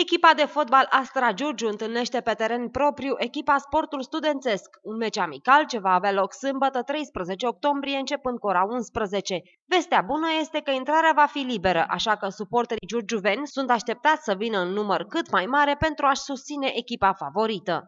Echipa de fotbal Astra Giurgiu întâlnește pe teren propriu echipa Sportul Studențesc, un meci amical ce va avea loc sâmbătă 13 octombrie începând cu ora 11. Vestea bună este că intrarea va fi liberă, așa că suporterii giurgiuveni sunt așteptați să vină în număr cât mai mare pentru a-și susține echipa favorită.